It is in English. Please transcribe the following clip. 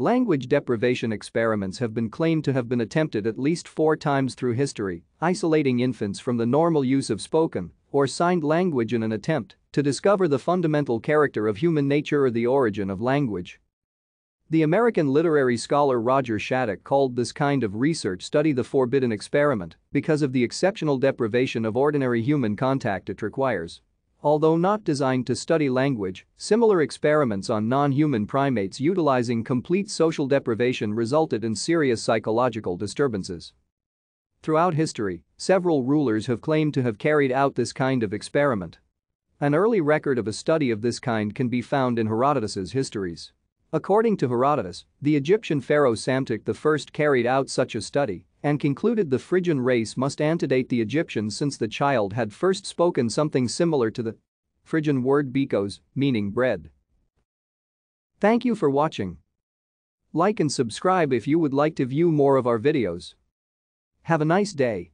Language deprivation experiments have been claimed to have been attempted at least four times through history, isolating infants from the normal use of spoken or signed language in an attempt to discover the fundamental character of human nature or the origin of language. The American literary scholar Roger Shattuck called this kind of research study the forbidden experiment because of the exceptional deprivation of ordinary human contact it requires. Although not designed to study language, similar experiments on non-human primates utilizing complete social deprivation resulted in serious psychological disturbances. Throughout history, several rulers have claimed to have carried out this kind of experiment. An early record of a study of this kind can be found in Herodotus's histories. According to Herodotus, the Egyptian pharaoh Psamtik I carried out such a study and concluded the Phrygian race must antedate the Egyptians since the child had first spoken something similar to the Phrygian word bikos, meaning bread. Thank you for watching. Like and subscribe if you would like to view more of our videos. Have a nice day.